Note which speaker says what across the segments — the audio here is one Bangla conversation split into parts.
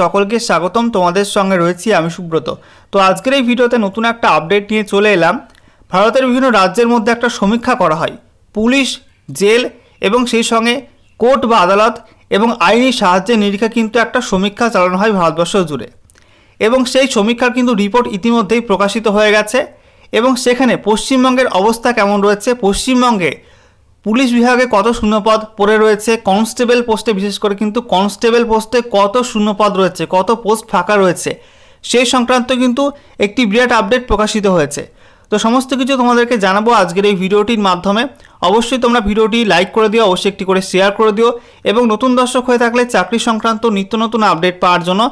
Speaker 1: সকলকে স্বাগতম তোমাদের সঙ্গে রয়েছি আমি সুব্রত তো আজকের এই ভিডিওতে নতুন একটা আপডেট নিয়ে চলে এলাম ভারতের বিভিন্ন রাজ্যের মধ্যে একটা সমীক্ষা করা হয় পুলিশ জেল এবং সেই সঙ্গে কোর্ট বা আদালত এবং আইনি সাহায্যে নিরীক্ষা কিন্তু একটা সমীক্ষা চালানো হয় ভারতবর্ষ জুড়ে এবং সেই সমীক্ষার কিন্তু রিপোর্ট ইতিমধ্যেই প্রকাশিত হয়ে গেছে এবং সেখানে পশ্চিমবঙ্গের অবস্থা কেমন রয়েছে পশ্চিমবঙ্গে পুলিশ বিভাগে কত শূন্যপদ পড়ে রয়েছে কনস্টেবল পোস্টে বিশেষ করে কিন্তু কনস্টেবল পোস্টে কত শূন্যপদ রয়েছে কত পোস্ট ফাঁকা রয়েছে সেই সংক্রান্ত কিন্তু একটি বিরাট আপডেট প্রকাশিত হয়েছে তো সমস্ত কিছু তোমাদেরকে জানাবো আজকের এই ভিডিওটির মাধ্যমে অবশ্যই তোমরা ভিডিওটি লাইক করে দিও অবশ্যই একটি করে শেয়ার করে দিও এবং নতুন দর্শক হয়ে থাকলে চাকরি সংক্রান্ত নিত্য নতুন আপডেট পাওয়ার জন্য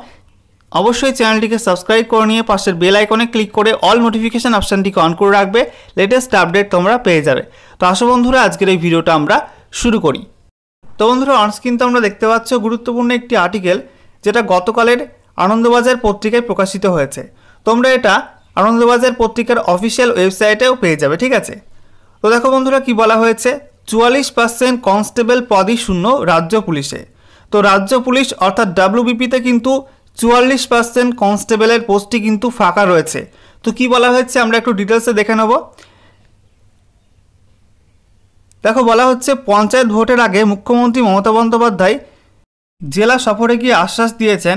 Speaker 1: অবশ্যই চ্যানেলটিকে সাবস্ক্রাইব করে নিয়ে পাশের বেল আইকনে ক্লিক করে অল নোটিফিকেশান অপশানটিকে অন করে রাখবে লেটেস্ট আপডেট তোমরা পেয়ে যাবে তো আসো বন্ধুরা আজকের এই ভিডিওটা আমরা শুরু করি তো বন্ধুরা অনস্ক্রিন তো আমরা দেখতে পাচ্ছ গুরুত্বপূর্ণ একটি আর্টিকেল যেটা গতকালের আনন্দবাজার পত্রিকায় প্রকাশিত হয়েছে তোমরা এটা আনন্দবাজার পত্রিকার অফিসিয়াল ওয়েবসাইটেও পেয়ে যাবে ঠিক আছে তো দেখো বন্ধুরা কি বলা হয়েছে চুয়াল্লিশ পার্সেন্ট কনস্টেবল পদই শূন্য রাজ্য পুলিশে তো রাজ্য পুলিশ অর্থাৎ ডাব্লিউবিপিতে কিন্তু চুয়াল্লিশ পার্সেন্ট কনস্টেবলের পোস্টটি কিন্তু ফাঁকা রয়েছে তো কি বলা হয়েছে আমরা একটু ডিটেলসে দেখে নেব দেখো বলা হচ্ছে পঞ্চায়েত ভোটের আগে মুখ্যমন্ত্রী মমতা বন্দ্যোপাধ্যায় জেলা সফরে গিয়ে আশ্বাস দিয়েছেন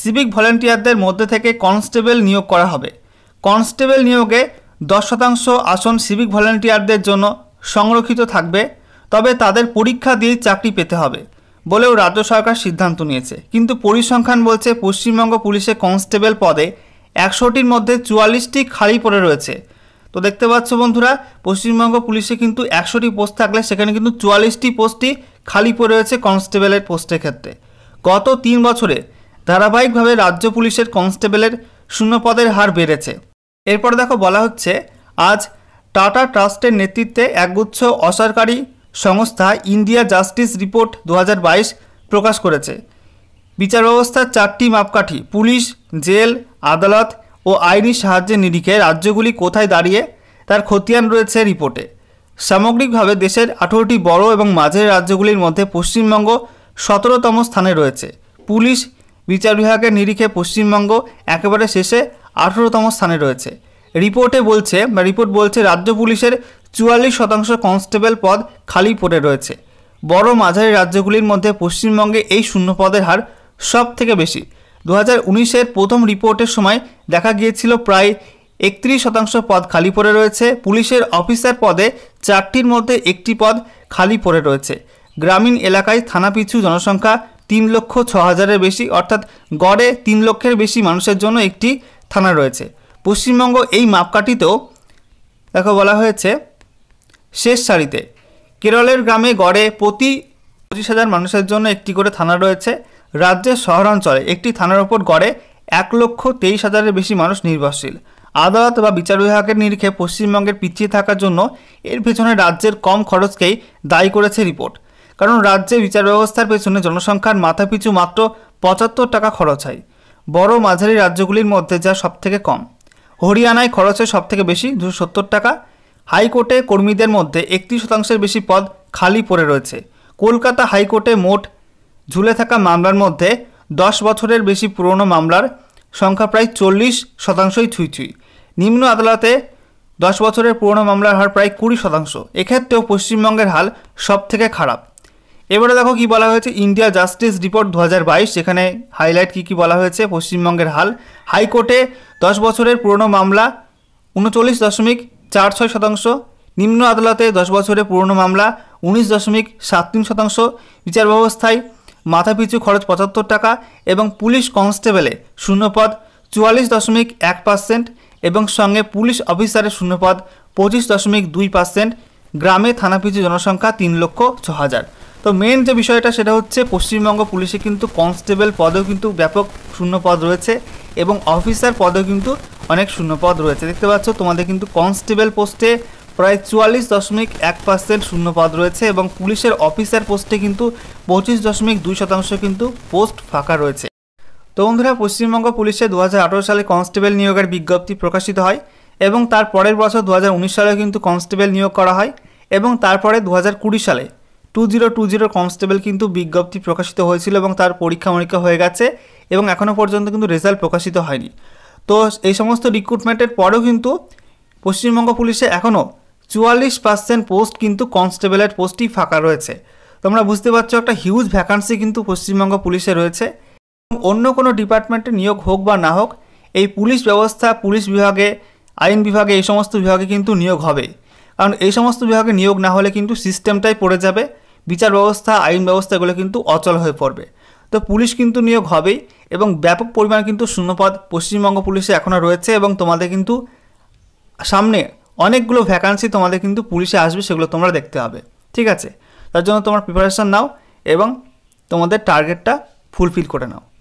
Speaker 1: সিভিক ভলেন্টিয়ারদের মধ্যে থেকে কনস্টেবল নিয়োগ করা হবে কনস্টেবল নিয়োগে দশ শতাংশ আসন সিভিক ভলেন্টিয়ারদের জন্য সংরক্ষিত থাকবে তবে তাদের পরীক্ষা দিয়ে চাকরি পেতে হবে বলেও রাজ্য সরকার সিদ্ধান্ত নিয়েছে কিন্তু পরিসংখ্যান বলছে পশ্চিমবঙ্গ পুলিশে কনস্টেবল পদে একশোটির মধ্যে চুয়াল্লিশটি খালি পড়ে রয়েছে তো দেখতে পাচ্ছ বন্ধুরা পশ্চিমবঙ্গ পুলিশে কিন্তু একশোটি পোস্ট থাকলে সেখানে কিন্তু চুয়াল্লিশটি পোস্টই খালি পড়ে রয়েছে কনস্টেবলের পোস্টের ক্ষেত্রে গত তিন বছরে ধারাবাহিকভাবে রাজ্য পুলিশের কনস্টেবলের শূন্যপদের হার বেড়েছে এরপর দেখো বলা হচ্ছে আজ টাটা ট্রাস্টের নেতৃত্বে একগুচ্ছ অসরকারি সংস্থা ইন্ডিয়া জাস্টিস রিপোর্ট দু প্রকাশ করেছে বিচার ব্যবস্থার চারটি মাপকাঠি পুলিশ জেল আদালত ও আইনি সাহায্যের নিরিখে রাজ্যগুলি কোথায় দাঁড়িয়ে তার খতিয়ান রয়েছে রিপোর্টে সামগ্রিকভাবে দেশের আঠেরোটি বড় এবং মাঝের রাজ্যগুলির মধ্যে পশ্চিমবঙ্গ সতেরোতম স্থানে রয়েছে পুলিশ বিচার বিভাগের নিরিখে পশ্চিমবঙ্গ একেবারে শেষে আঠেরোতম স্থানে রয়েছে রিপোর্টে বলছে বা রিপোর্ট বলছে রাজ্য পুলিশের চুয়াল্লিশ শতাংশ কনস্টেবল পদ খালি পড়ে রয়েছে বড় মাঝারি রাজ্যগুলির মধ্যে পশ্চিমবঙ্গে এই শূন্য পদের হার সব থেকে বেশি দু হাজার উনিশের প্রথম রিপোর্টের সময় দেখা গিয়েছিল প্রায় একত্রিশ শতাংশ পদ খালি পড়ে রয়েছে পুলিশের অফিসার পদে চারটির মধ্যে একটি পদ খালি পড়ে রয়েছে গ্রামীণ এলাকায় থানাপিছু জনসংখ্যা তিন লক্ষ ছ হাজারের বেশি অর্থাৎ গড়ে তিন লক্ষের বেশি মানুষের জন্য একটি থানা রয়েছে পশ্চিমবঙ্গ এই মাপকাঠিতেও দেখো বলা হয়েছে শেষ সারিতে কেরলের গ্রামে গড়ে প্রতি পঁচিশ হাজার মানুষের জন্য একটি করে থানা রয়েছে রাজ্যের শহরাঞ্চলে একটি থানার ওপর গড়ে এক লক্ষ তেইশ হাজারের বেশি মানুষ নির্ভরশীল আদালত বা বিচার বিভাগের নিরিখে পশ্চিমবঙ্গের পিছিয়ে থাকার জন্য এর পেছনে রাজ্যের কম খরচকেই দায়ী করেছে রিপোর্ট কারণ রাজ্যে বিচার ব্যবস্থার পেছনে জনসংখ্যার মাথাপিছু মাত্র পঁচাত্তর টাকা খরচ হয় বড় মাঝারি রাজ্যগুলির মধ্যে যা সবথেকে কম হরিয়ানায় খরচ হয় সবথেকে বেশি দুশো সত্তর টাকা হাইকোর্টে কর্মীদের মধ্যে একত্রিশ শতাংশের বেশি পদ খালি পড়ে রয়েছে কলকাতা হাইকোর্টে মোট ঝুলে থাকা মামলার মধ্যে দশ বছরের বেশি পুরনো মামলার সংখ্যা প্রায় চল্লিশ শতাংশই ছুঁই নিম্ন আদালতে দশ বছরের পুরনো মামলার হার প্রায় কুড়ি শতাংশ এক্ষেত্রেও পশ্চিমবঙ্গের হাল সব থেকে খারাপ এবারে দেখো কি বলা হয়েছে ইন্ডিয়া জাস্টিস রিপোর্ট দু বাইশ এখানে হাইলাইট কী কী বলা হয়েছে পশ্চিমবঙ্গের হাল হাইকোর্টে দশ বছরের পুরনো মামলা উনচল্লিশ দশমিক চার ছয় শতাংশ নিম্ন আদালতে দশ বছরে পুরনো মামলা উনিশ দশমিক সাত তিন শতাংশ বিচার ব্যবস্থায় মাথাপিছু খরচ পঁচাত্তর টাকা এবং পুলিশ কনস্টেবলে শূন্যপদ চুয়াল্লিশ দশমিক এক পার্সেন্ট এবং সঙ্গে পুলিশ অফিসারের শূন্যপদ পঁচিশ দশমিক দুই পার্সেন্ট গ্রামে থানাপিছু জনসংখ্যা তিন লক্ষ ছ হাজার তো মেন যে বিষয়টা সেটা হচ্ছে পশ্চিমবঙ্গ পুলিশে কিন্তু কনস্টেবল পদেও কিন্তু ব্যাপক শূন্য পদ রয়েছে এবং অফিসার পদেও কিন্তু অনেক শূন্যপদ রয়েছে দেখতে পাচ্ছ তোমাদের কিন্তু কনস্টেবল পোস্টে প্রায় চুয়াল্লিশ দশমিক এক পার্সেন্ট শূন্যপদ রয়েছে এবং পুলিশের অফিসার পোস্টে কিন্তু পঁচিশ দশমিক দুই শতাংশ কিন্তু পোস্ট ফাঁকা রয়েছে তো বন্ধুরা পশ্চিমবঙ্গ পুলিশে দু সালে কনস্টেবল নিয়োগের বিজ্ঞপ্তি প্রকাশিত হয় এবং তার পরের বছর দু সালে কিন্তু কনস্টেবল নিয়োগ করা হয় এবং তারপরে দু সালে two zero two zero constable কিন্তু বিজ্ঞপ্তি প্রকাশিত হয়েছিল এবং তার পরীক্ষা মরীক্ষা হয়ে গেছে এবং এখনও পর্যন্ত কিন্তু রেজাল্ট প্রকাশিত হয়নি তো এই সমস্ত রিক্রুটমেন্টের পরেও কিন্তু পশ্চিমবঙ্গ পুলিশে এখনও চুয়াল্লিশ পার্সেন্ট পোস্ট কিন্তু কনস্টেবলের পোস্টই ফাঁকা রয়েছে তোমরা বুঝতে পারছো একটা হিউজ ভ্যাকান্সি কিন্তু পশ্চিমবঙ্গ পুলিশে রয়েছে অন্য কোনো ডিপার্টমেন্টে নিয়োগ হোক বা না হোক এই পুলিশ ব্যবস্থা পুলিশ বিভাগে আইন বিভাগে এই সমস্ত বিভাগে কিন্তু নিয়োগ হবে কারণ এই সমস্ত বিভাগে নিয়োগ না হলে কিন্তু সিস্টেমটাই পড়ে যাবে বিচার ব্যবস্থা আইন ব্যবস্থা এগুলো কিন্তু অচল হয়ে পড়বে তো পুলিশ কিন্তু নিয়োগ হবেই এবং ব্যাপক পরিমাণ কিন্তু শূন্যপদ পশ্চিমবঙ্গ পুলিশে এখনও রয়েছে এবং তোমাদের কিন্তু সামনে অনেকগুলো ভ্যাকান্সি তোমাদের কিন্তু পুলিশে আসবে সেগুলো তোমরা দেখতে হবে ঠিক আছে তার জন্য তোমার প্রিপারেশান নাও এবং তোমাদের টার্গেটটা ফুলফিল করে নাও